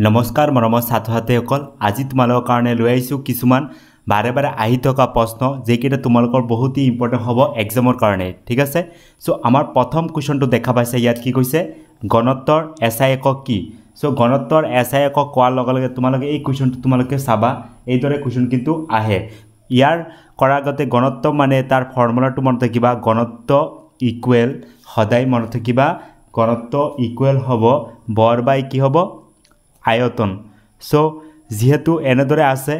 নমস্কাৰ মৰমৰ ছাত্ৰ ছাত্ৰীসকল আজি তোমালোকৰ কাৰণে লৈ আহিছোঁ কিছুমান বাৰে বাৰে আহি থকা প্ৰশ্ন যিকেইটা তোমালোকৰ বহুতেই ইম্পৰ্টেণ্ট হ'ব এক্সামৰ কাৰণে ঠিক আছে চ' আমাৰ প্ৰথম কুৱেশ্যনটো দেখা পাইছে ইয়াত কি কৈছে গণত্বৰ এছ আই একক কি চ' গণত্বৰ এছ আই একক কোৱাৰ লগে লগে তোমালোকে এই কুৱেশ্যনটো তোমালোকে চাবা এইদৰে কুৱেশ্যন কিন্তু আহে ইয়াৰ কৰাৰ আগতে গণত্ব মানে তাৰ ফৰ্মুলাটো মনত থাকিবা গণত্ব ইকুৱেল সদায় মনত থাকিবা গণত্ব ইকুৱেল হ'ব বৰ বাই কি হ'ব আয়তন চ' যিহেতু এনেদৰে আছে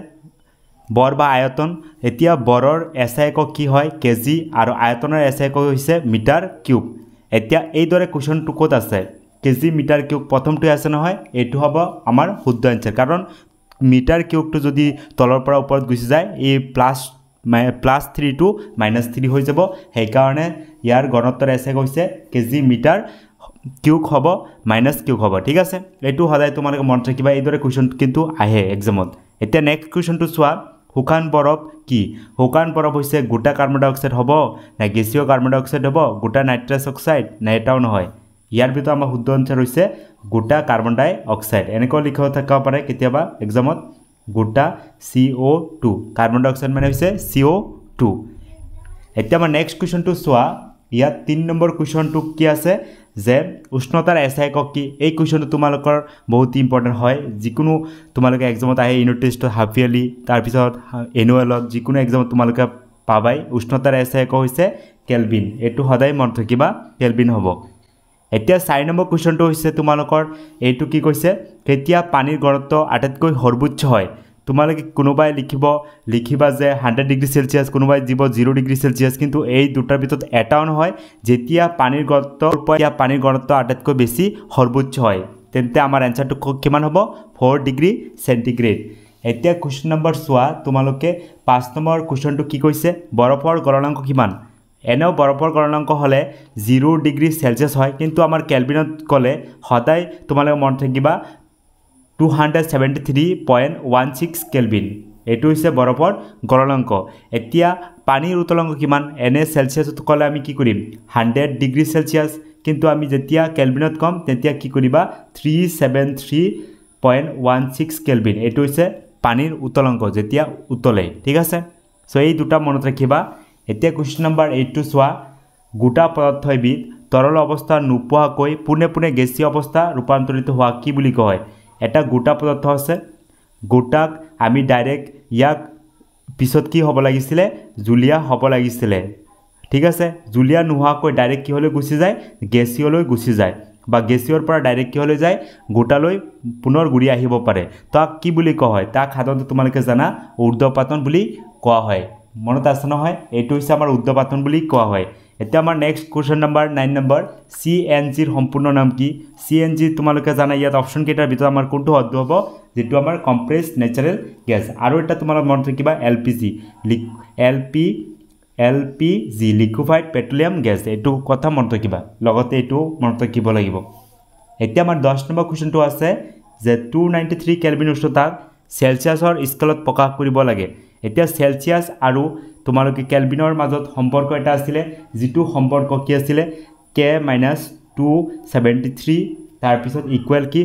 বৰ বা আয়তন এতিয়া বৰৰ এছাই একক কি হয় কে জি আৰু আয়তনৰ এছ আই একক হৈছে মিটাৰ কিউব এতিয়া এইদৰে কুৱেশ্যনটো ক'ত আছে কে জি মিটাৰ কিউব প্ৰথমটোৱে আছে নহয় এইটো হ'ব আমাৰ শুদ্ধ এঞ্চাৰ কাৰণ মিটাৰ কিউবটো যদি তলৰ পৰা ওপৰত গুচি যায় এই প্লাছ মাই প্লাছ থ্ৰীটো মাইনাছ থ্ৰী হৈ যাব সেইকাৰণে ইয়াৰ গণত্বৰ এছাই হৈছে কে জি মিটাৰ কিউক হ'ব মাইনাছ কিউক হ'ব ঠিক আছে এইটো সদায় তোমালোকে মনত ৰাখিবা এইদৰে কুৱেশ্যন কিন্তু আহে এক্সামত এতিয়া নেক্সট কুৱেশ্যনটো চোৱা শুকান বৰফ কি শুকান বৰফ হৈছে গোটা কাৰ্বন ডাই অক্সাইড হ'ব নে গেছীয় কাৰ্বন ডাই অক্সাইড হ'ব গোটা নাইট্ৰাছ অক্সাইড নে এটাও নহয় ইয়াৰ ভিতৰত আমাৰ শুদ্ধ এনচাৰ হৈছে গোটা কাৰ্বন ডাই অক্সাইড এনেকুৱা লিখিব থাকিব পাৰে কেতিয়াবা এক্সামত গোটা চি অ' টু কাৰ্বন ডাই অক্সাইড মানে হৈছে চি অ' টু এতিয়া আমাৰ নেক্সট কুৱেশ্যনটো চোৱা ইয়াত তিনি নম্বৰ কুৱেশ্যনটো কি আছে যে উষ্ণতাৰ এছাই কক কি এই কুৱেশ্যনটো তোমালোকৰ বহুত ইম্পৰ্টেণ্ট হয় যিকোনো তোমালোকে এক্সামত আহে ইউনিট টেষ্টত হাফ ইয়েৰলি তাৰপিছত এনুৱেলত যিকোনো এক্সামত তোমালোকে পাবাই উষ্ণতাৰ এছাই কক হৈছে কেলবিন এইটো সদায় মন থাকিবা কেলবিন হ'ব এতিয়া চাৰি নম্বৰ কুৱেশ্যনটো হৈছে তোমালোকৰ এইটো কি কৈছে কেতিয়া পানীৰ গৰত্ব আটাইতকৈ সৰ্বোচ্চ হয় তোমালোকে কোনোবাই লিখিব লিখিবা যে হাণ্ড্ৰেড ডিগ্ৰী চেলচিয়াছ কোনোবাই দিব জিৰ' ডিগ্ৰী চেলচিয়াছ কিন্তু এই দুটাৰ ভিতৰত এটাও নহয় যেতিয়া পানীৰ গুৰুত্ব এতিয়া পানীৰ গুৰুত্ব আটাইতকৈ বেছি সৰ্বোচ্চ হয় তেন্তে আমাৰ এনচাৰটো কিমান হ'ব ফ'ৰ ডিগ্ৰী চেণ্টিগ্ৰেড এতিয়া কুৱেশ্যন নম্বৰ চোৱা তোমালোকে পাঁচ নম্বৰ কুৱেশ্যনটো কি কৈছে বৰফৰ গৰণাংক কিমান এনেও বৰফৰ গৰণাংক হ'লে জিৰ' ডিগ্ৰী চেলচিয়াছ হয় কিন্তু আমাৰ কেলবিনত ক'লে সদায় তোমালোকে মনত থাকিবা two hundred seventy three point one six kelvin এইটো হৈছে বৰফৰ গলনাংক এতিয়া পানীৰ উতলংক কিমান এনে চেলচিয়াছত ক'লে আমি কি কৰিম হাণ্ড্ৰেড ডিগ্ৰী চেলচিয়াছ কিন্তু আমি যেতিয়া কেলভিনত কম তেতিয়া কি কৰিবা three seven three point one six kelvin এইটো হৈছে পানীৰ উতলংক যেতিয়া উতলে ঠিক আছে চ' এই দুটা মনত ৰাখিবা এতিয়া কুৱেশ্যন নম্বৰ এইটটো চোৱা গোটা পদাৰ্থ এবিধ তৰল অৱস্থা নোপোৱাকৈ পোনে পোনে গেছীয় অৱস্থা ৰূপান্তৰিত হোৱা কি বুলি কয় এটা গোটা পদাৰ্থ আছে গোটাক আমি ডাইৰেক্ট ইয়াক পিছত কি হ'ব লাগিছিলে জুলীয়া হ'ব লাগিছিলে ঠিক আছে জুলীয়া নোহোৱাকৈ ডাইৰেক্ট কিহলৈ গুচি যায় গেছিয়লৈ গুচি যায় বা গেছিয়ৰ পৰা ডাইৰেক্ট কিহলৈ যায় গোটালৈ পুনৰ ঘূৰি আহিব পাৰে তাক কি বুলি কোৱা হয় তাক সাধাৰণতে তোমালোকে জানা উৰ্দপাতন বুলি কোৱা হয় মনত আছে নহয় এইটো হৈছে আমাৰ উদ্যপাতন বুলি কোৱা হয় এতিয়া আমাৰ next question number nine number C N জিৰ সম্পূৰ্ণ নাম কি চি এন জি তোমালোকে জানা ইয়াত অপশ্যন কেইটাৰ ভিতৰত আমাৰ কোনটো শব্দ হ'ব যিটো আমাৰ কম্প্ৰেছ নেচাৰেল গেছ আৰু এটা তোমালোকৰ মনত থাকিবা L P G L P L P G liquefied petroleum gas এইটো কথা মনত ৰাখিবা লগতে এইটো মনত ৰাখিব লাগিব এতিয়া আমাৰ দহ নম্বৰ কুৱেশ্যনটো আছে যে টু নাইণ্টি থ্ৰী কেলভিন উষ্ণতাত চেলচিয়াছৰ স্কেলত প্ৰকাশ কৰিব লাগে এতিয়া চেলচিয়াছ আৰু তোমালোকে কেলবিনৰ মাজত সম্পৰ্ক এটা আছিলে যিটো সম্পৰ্ক কি আছিলে K minus two seventy three তাৰপিছত ইকুৱেল কি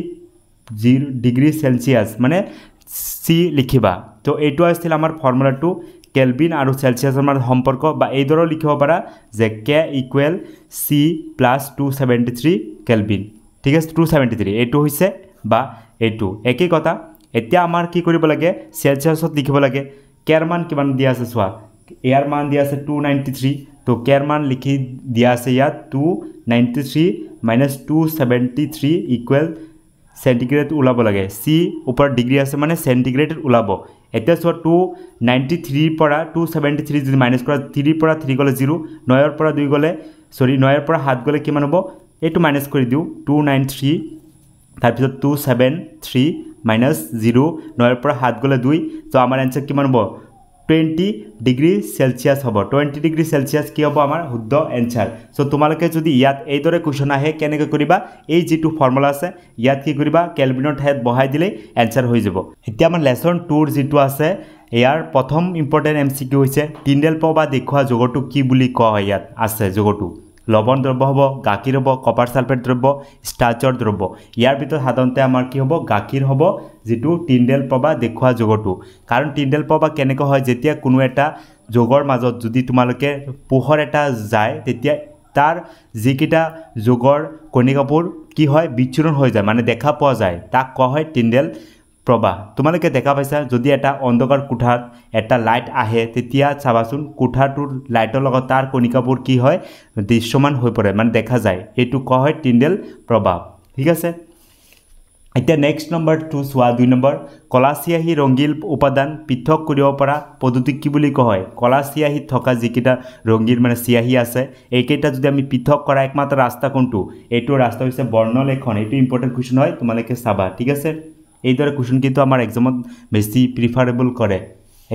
জিৰ' ডিগ্ৰী চেলচিয়াছ মানে চি লিখিবা তো এইটো আছিল আমাৰ ফৰ্মুলাটো কেলবিন আৰু চেলচিয়াছৰ মাজত সম্পৰ্ক বা এইদৰেও লিখিব পাৰা যে K equal C plus two seventy three kelvin ঠিক আছে টু ছেভেণ্টি থ্ৰী এইটো হৈছে বা এইটো একেই কথা এতিয়া আমাৰ কি কৰিব লাগে চেলচিয়াছত লিখিব লাগে কেৰমান কিমান দিয়া আছে চোৱা ইয়াৰ মান দিয়া আছে টু নাইণ্টি থ্ৰী তো কেৰ মান লিখি দিয়া আছে ইয়াত two ninety three minus two seventy three equal centigrade ওলাব লাগে চি ওপৰত ডিগ্ৰী আছে মানে চেণ্টিগ্ৰেড ওলাব এতিয়া চোৱা টু নাইণ্টি থ্ৰীৰ পৰা টু ছেভেণ্টি থ্ৰী যদি মাইনাছ কৰা থ্ৰীৰ পৰা থ্ৰী গ'লে জিৰো নয়ৰ পৰা দুই গ'লে চৰি নয়ৰ পৰা সাত গ'লে কিমান হ'ব এইটো মাইনাছ কৰি দিওঁ টু নাইন থ্ৰী তাৰপিছত two seven three minus zero নয়ৰ পৰা সাত গ'লে দুই ত' আমাৰ এনচাৰ কিমান হ'ব টুৱেণ্টি ডিগ্ৰী চেলচিয়াছ হ'ব টুৱেণ্টি ডিগ্ৰী চেলচিয়াছ কি হ'ব আমাৰ শুদ্ধ এনচাৰ চ' তোমালোকে যদি ইয়াত এইদৰে কুৱেশ্যন আহে কেনেকৈ কৰিবা এই যিটো ফৰ্মুলা আছে ইয়াত কি কৰিবা কেলবিনৰ ঠাইত বহাই দিলেই এনচাৰ হৈ যাব এতিয়া আমাৰ লেচন টুৰ যিটো আছে ইয়াৰ প্ৰথম ইম্পৰ্টেণ্ট এম চি কিউ হৈছে তিনডেল্প বা দেখুওৱা যোগটো কি বুলি কোৱা হয় ইয়াত আছে যোগটো লৱণ দ্ৰব্য হ'ব গাখীৰ হ'ব কপাৰ চালফেট দ্ৰব্য ষ্টাৰ্চৰ দ্ৰব্য ইয়াৰ ভিতৰত সাধাৰণতে আমাৰ কি হ'ব গাখীৰ হ'ব যিটো টিনডেল প্ৰবাহ দেখুওৱা যুগটো কাৰণ টিনডেল প্ৰবাহ কেনেকৈ হয় যেতিয়া কোনো এটা যোগৰ মাজত যদি তোমালোকে পোহৰ এটা যায় তেতিয়া তাৰ যিকেইটা যোগৰ কণিকাপোৰ কি হয় বিচুৰণ হৈ যায় মানে দেখা পোৱা যায় তাক কোৱা হয় টিনডেল প্ৰবাহ তোমালোকে দেখা পাইছা যদি এটা অন্ধকাৰ কোঠাত এটা লাইট আহে তেতিয়া চাবাচোন কোঠাটোৰ লাইটৰ লগত তাৰ কণিকাবোৰ কি হয় দৃশ্যমান হৈ পৰে মানে দেখা যায় এইটো কোৱা হয় টিণ্ডেল প্ৰবাহ ঠিক আছে এতিয়া নেক্সট নম্বৰটো চোৱা দুই নম্বৰ কলা কলাচিয়াহী ৰঙীল উপাদান পৃথক কৰিব পৰা পদ্ধতি কি বুলি কোৱা হয় কলা কলাচিয়াহীত থকা যিকেইটা ৰঙীল মানে চিয়াহী আছে এইকেইটা যদি আমি পৃথক কৰা একমাত্ৰ ৰাস্তা কোনটো এইটো ৰাস্তা হৈছে বৰ্ণলেখন এইটো ইম্পৰ্টেণ্ট কুৱেশ্যন হয় তোমালোকে চাবা ঠিক আছে এইদৰে কুৱেশ্যন কিন্তু আমাৰ এক্সামত বেছি প্ৰিফাৰেবল কৰে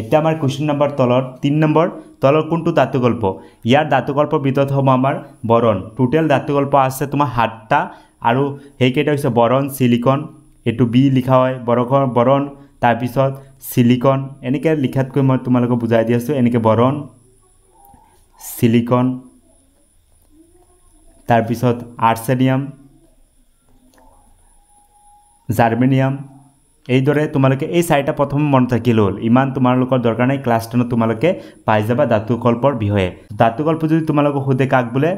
এতিয়া আমাৰ কুৱেশ্যন নম্বৰ তলত তিনি নম্বৰ তলৰ কোনটো দাতুগল্প ইয়াৰ দাতুগল্পৰ ভিতৰত হ'ব আমাৰ বৰণ টোটেল দাতুগল্প আছে তোমাৰ সাতটা আৰু সেইকেইটা হৈছে বৰণ চিলিকন এইটো বি লিখা হয় বৰণ বৰণ তাৰপিছত চিলিকন এনেকৈ লিখাতকৈ মই তোমালোকক বুজাই দি আছোঁ এনেকৈ বৰণ চিলিকন তাৰপিছত আৰ্চেনিয়াম জাৰ্মেনিয়াম এইদৰে তোমালোকে এই চাৰিটা প্ৰথম মনত থাকি ল'ল ইমান তোমালোকৰ দৰকাৰ নাই ক্লাছ টেনত তোমালোকে পাই যাবা ধাতুকল্পৰ বিষয়ে ধাতুকল্প যদি তোমালোকক সোধে কাক বোলে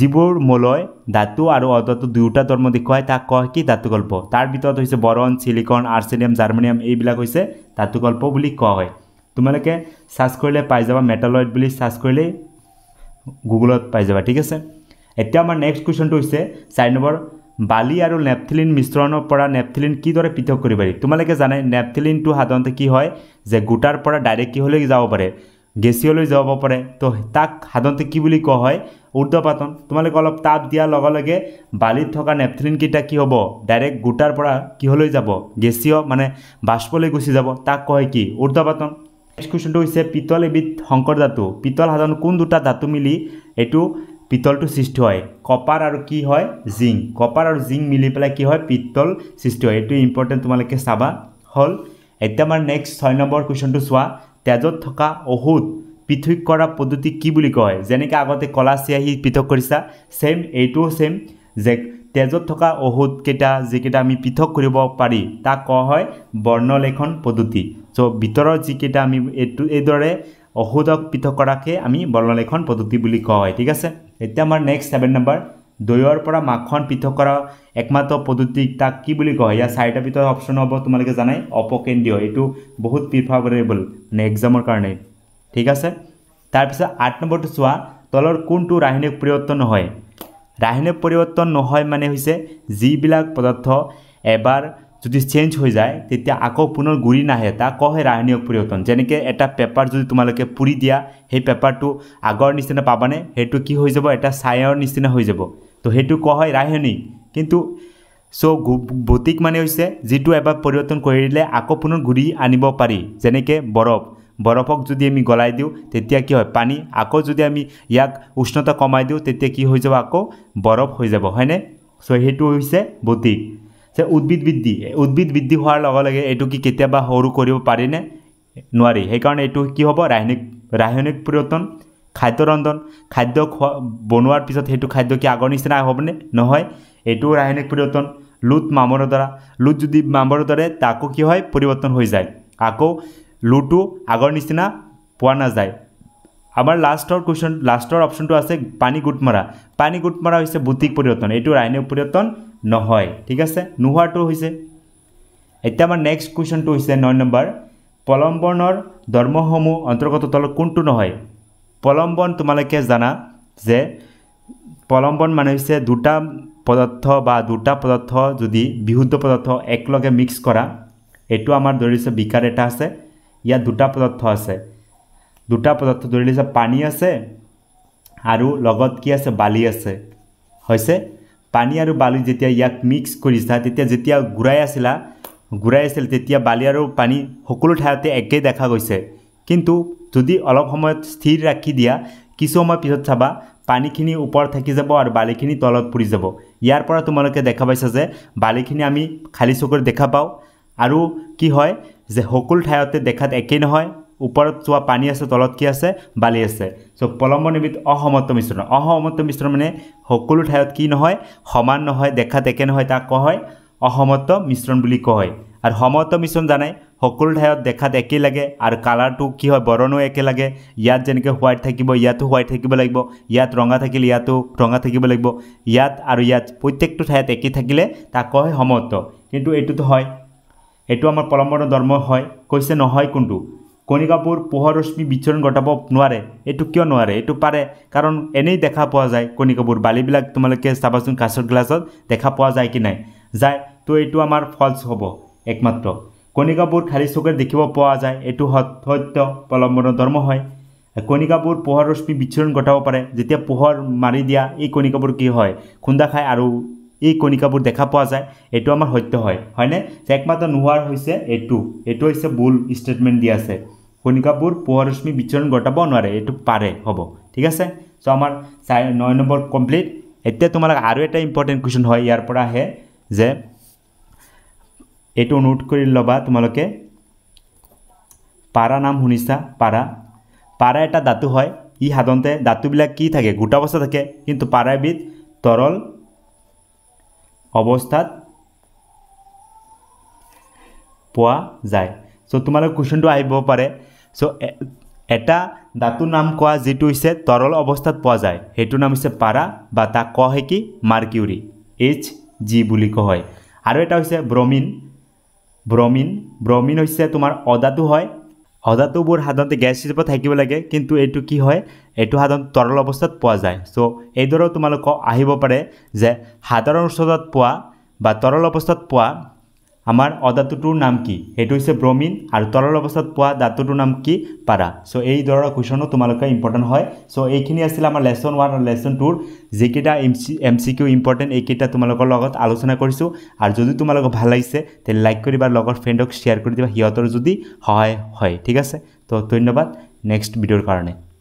যিবোৰ মলয় ধাতু আৰু অধাতু দুয়োটা ধৰ্ম দেখুৱায় তাক কয় কি ধাতুকল্প তাৰ ভিতৰত হৈছে বৰণ চিলিকন আৰ্চেনিয়াম জাৰ্মনিয়াম এইবিলাক হৈছে ধাতুকল্প বুলি কোৱা হয় তোমালোকে চাৰ্চ কৰিলে পাই যাবা মেটালয়ড বুলি চাৰ্চ কৰিলেই গুগলত পাই যাবা ঠিক আছে এতিয়া আমাৰ নেক্সট কুৱেশ্যনটো হৈছে চাৰি নম্বৰ বালি আৰু নেপথিলিন মিশ্ৰণৰ পৰা নেপথিলিন কিদৰে পৃথক কৰিব পাৰি তোমালোকে জানে নেপথিলিনটো সাধাৰণতে কি হয় যে গোটাৰ পৰা ডাইৰেক্ট কিহলৈ যাব পাৰে গেছিয়লৈ যাব পাৰে তো তাক সাধাৰণতে কি বুলি কোৱা হয় উৰ্ধপাতন তোমালোকে অলপ তাপ দিয়াৰ লগে লগে বালিত থকা নেপথিলিনকেইটা কি হ'ব ডাইৰেক্ট গোটাৰ পৰা কিহলৈ যাব গেছিয় মানে বাষ্পলৈ গুচি যাব তাক কয় কি উৰ্ধপাতন নেক্সট কুৱেশ্যনটো হৈছে পিতল এবিধ শংকৰ ধাতু পিতল সাধাৰণ কোন দুটা ধাতু মিলি এইটো পিতলটো সৃষ্টি হয় কপার আর কি হয় জিং কপার আর জিং মিলি পেলে কি হয় পিতল সৃষ্টি হয় এই ইম্পর্টেন্ট তোমালে চাবা হল এটা আমার নেক্সট ছয় নম্বর কুয়েশনটি চা তেজত থাকা ঔষধ পৃথক করা পদ্ধতি কি বুলি কয় যে আগতে কলা চিয়াহি পৃথক করেছা সেম এইটাও সেম যে তেজত থকা ঔষধ কেটা যিকেইটা আমি পৃথক কৰিব পাৰি তাক কোৱা হয় বৰ্ণলেখন পদ্ধতি চ' ভিতৰৰ যিকেইটা আমি এইটো এইদৰে ঔষধক পৃথক কৰাকে আমি বৰ্ণলেখন পদ্ধতি বুলি কোৱা হয় ঠিক আছে এতিয়া আমাৰ নেক্সট ছেভেন নম্বৰ দৈৰ পৰা মাখন পৃথক কৰা একমাত্ৰ পদ্ধতি তাক কি বুলি কয় ইয়াৰ চাৰিটা ভিতৰত অপশ্যন হ'ব তোমালোকে জানাই অপকেন্দ্ৰীয় এইটো বহুত প্ৰিফাৰেবল মানে এক্সামৰ কাৰণে ঠিক আছে তাৰপিছত আঠ নম্বৰটো চোৱা তলৰ কোনটো ৰাসায়নিক পৰিৱৰ্তন নহয় ৰাসায়নিক পৰিৱৰ্তন নহয় মানে হৈছে যিবিলাক পদাৰ্থ এবাৰ যদি চেঞ্জ হৈ যায় তেতিয়া আকৌ পুনৰ গুৰি নাহে এটা কওঁ সেই ৰাসায়নিক পৰিৱৰ্তন যেনেকৈ এটা পেপাৰ যদি তোমালোকে পুৰি দিয়া সেই পেপাৰটো আগৰ নিচিনা পাবানে সেইটো কি হৈ যাব এটা ছায়ৰ নিচিনা হৈ যাব তো সেইটো কয় হয় ৰাসায়নিক কিন্তু চ' ভৌতিক মানে হৈছে যিটো এবাৰ পৰিৱৰ্তন কৰি দিলে আকৌ পুনৰ ঘূৰি আনিব পাৰি যেনেকৈ বৰফ বৰফক যদি আমি গলাই দিওঁ তেতিয়া কি হয় পানী আকৌ যদি আমি ইয়াক উষ্ণতা কমাই দিওঁ তেতিয়া কি হৈ যাব আকৌ বৰফ হৈ যাব হয়নে চ' সেইটো হৈছে ভৌতিক যে উদ্ভিদ বৃদ্ধি উদ্ভিদ বৃদ্ধি হোৱাৰ লগে লগে এইটো কি কেতিয়াবা সৰু কৰিব পাৰিনে নোৱাৰি সেইকাৰণে এইটো কি হ'ব ৰাসায়নিক ৰাসায়নিক পৰিৱৰ্তন খাদ্য ৰন্ধন খাদ্য খোৱা বনোৱাৰ পিছত সেইটো খাদ্য কি আগৰ নিচিনা হ'বনে নহয় এইটো ৰাসায়নিক পৰিৱৰ্তন লুট মামৰ দ্বাৰা লুট যদি মামৰ দৰে তাকো কি হয় পৰিৱৰ্তন হৈ যায় আকৌ লুটো আগৰ নিচিনা পোৱা নাযায় আমাৰ লাষ্টৰ কুৱেশ্যন লাষ্টৰ অপশ্যনটো আছে পানী গোট মৰা পানী গোট মৰা হৈছে ভৌতিক পৰিৱৰ্তন এইটো ৰাসায়নিক পৰিৱৰ্তন নহয় ঠিক আছে নোহোৱাটো হৈছে এতিয়া আমাৰ নেক্সট কুৱেশ্যনটো হৈছে নয় নম্বৰ পলম্বনৰ ধৰ্মসমূহ অন্তৰ্গত তলত কোনটো নহয় পলম্বন তোমালোকে জানা যে পলম্বন মানে হৈছে দুটা পদাৰ্থ বা দুটা পদাৰ্থ যদি বিশুদ্ধ পদাৰ্থ একেলগে মিক্স কৰা এইটো আমাৰ ধৰি লৈছে বিকাৰ এটা আছে ইয়াত দুটা পদাৰ্থ আছে দুটা পদাৰ্থ ধৰি লৈছে পানী আছে আৰু লগত কি আছে বালি আছে হৈছে পানী আৰু বালি যেতিয়া ইয়াক মিক্স কৰিছা তেতিয়া যেতিয়া গুড়াই আছিলা গুড়াই আছিল তেতিয়া বালি আৰু পানী সকলো ঠাইতে একেই দেখা গৈছে কিন্তু যদি অলপ সময়ত স্থিৰ ৰাখি দিয়া কিছু সময় পিছত চাবা পানীখিনি ওপৰত থাকি যাব আৰু বালিখিনি তলত পৰি যাব ইয়াৰ পৰা তোমালোকে দেখা পাইছা যে বালিখিনি আমি খালী চকুৰে দেখা পাওঁ আৰু কি হয় যে সকলো ঠাইতে দেখাত একেই নহয় ওপৰত চোৱা পানী আছে তলত কি আছে বালি আছে চ' পলম্ব নিৰ্মিত অসমত্ব মিশ্ৰণ অসমত্ব মিশ্ৰণ মানে সকলো ঠাইত কি নহয় সমান নহয় দেখাত একে নহয় তাক কোৱা হয় অসমত্ব মিশ্ৰণ বুলি কয় আৰু সমত্ব মিশ্ৰণ জানে সকলো ঠাইত দেখাত একেই লাগে আৰু কালাৰটো কি হয় বৰণো একেলাগে ইয়াত যেনেকৈ হোৱাইট থাকিব ইয়াতো হোৱাইট থাকিব লাগিব ইয়াত ৰঙা থাকিলে ইয়াতো ৰঙা থাকিব লাগিব ইয়াত আৰু ইয়াত প্ৰত্যেকটো ঠাইত একেই থাকিলে তাক কয় সমত্ব কিন্তু এইটোতো হয় এইটো আমাৰ পলম্বৰ ধৰ্ম হয় কৈছে নহয় কোনটো কণী কাপোৰ পোহৰ ৰশ্মি বিচ্ছৰণ ঘটাব নোৱাৰে এইটো কিয় নোৱাৰে এইটো পাৰে কাৰণ এনেই দেখা পোৱা যায় কণী কাপোৰ বালিবিলাক তোমালোকে চাবাচোন কাছৰ গ্লাছত দেখা পোৱা যায় কি নাই যায় তো এইটো আমাৰ ফলছ হ'ব একমাত্ৰ কণী কাপোৰ খালী চকুৰে দেখিব পোৱা যায় এইটো সত্য অৱলম্বনৰ ধৰ্ম হয় কণী কাপোৰ পোহৰ ৰশ্মি বিচ্ছৰণ ঘটাব পাৰে যেতিয়া পোহৰ মাৰি দিয়া এই কণী কাপোৰ কি হয় খুন্দা খায় আৰু এই কণিকাবোৰ দেখা পোৱা যায় এইটো আমাৰ সত্য হয় হয়নে যে একমাত্ৰ নোহোৱাৰ হৈছে এইটো এইটো হৈছে বুল ষ্টেটমেণ্ট দিয়া আছে কণিকাবোৰ পোহৰ ৰশ্মি বিচৰণ ঘটাব নোৱাৰে এইটো পাৰে হ'ব ঠিক আছে চ' আমাৰ চাৰি নয় নম্বৰ কমপ্লিট এতিয়া তোমালোক আৰু এটা ইম্পৰ্টেণ্ট কুৱেশ্যন হয় ইয়াৰ পৰা আহে যে এইটো নোট কৰি ল'বা তোমালোকে পাৰা নাম শুনিছা পাৰা পাৰা এটা দাঁতু হয় ই সাধাৰণতে দাঁতুবিলাক কি থাকে গোটা বস্তা থাকে কিন্তু পাৰাবিধ তৰল অৱস্থাত পোৱা যায় চ' তোমালোকৰ কুৱেশ্যনটো আহিব পাৰে চ' এটা ধাতুৰ নাম কোৱা যিটো হৈছে তৰল অৱস্থাত পোৱা যায় সেইটোৰ নাম হৈছে পাৰা বা তাক কয় হয় কি মাৰ্কিউৰী এইচ জি বুলি কয় হয় আৰু এটা হৈছে ব্ৰমিন ব্ৰমিন ব্ৰমিন হৈছে তোমাৰ অদাটো হয় অদাটোবোৰ সাধাৰণতে গেছ হিচাপে থাকিব লাগে কিন্তু এইটো কি হয় এইটো সাধাৰণ তৰল অৱস্থাত পোৱা যায় চ' এইদৰেও তোমালোকক আহিব পাৰে যে সাধাৰণ ওচৰত পোৱা বা তৰল অৱস্থাত পোৱা আমাৰ অধাতুটোৰ নাম কি সেইটো হৈছে ব্ৰমিন আৰু তৰল অৱস্থাত পোৱা ধাতুটোৰ নাম কি পাৰা চ' এই কুৱেশ্যনো তোমালোকৰ ইম্পৰ্টেণ্ট হয় চ' এইখিনি আছিলে আমাৰ লেচন ওৱান আৰু লেচন টুৰ যিকেইটা M C M C Q important এইকেইটা তোমালোকৰ লগত আলোচনা কৰিছোঁ আৰু যদি তোমালোকৰ ভাল লাগিছে তে লাইক কৰিবা লগৰ ফ্ৰেণ্ডক শ্বেয়াৰ কৰি দিবা সিহঁতৰ যদি সহায় হয় ঠিক আছে তো ধন্যবাদ নেক্সট ভিডিঅ'ৰ কাৰণে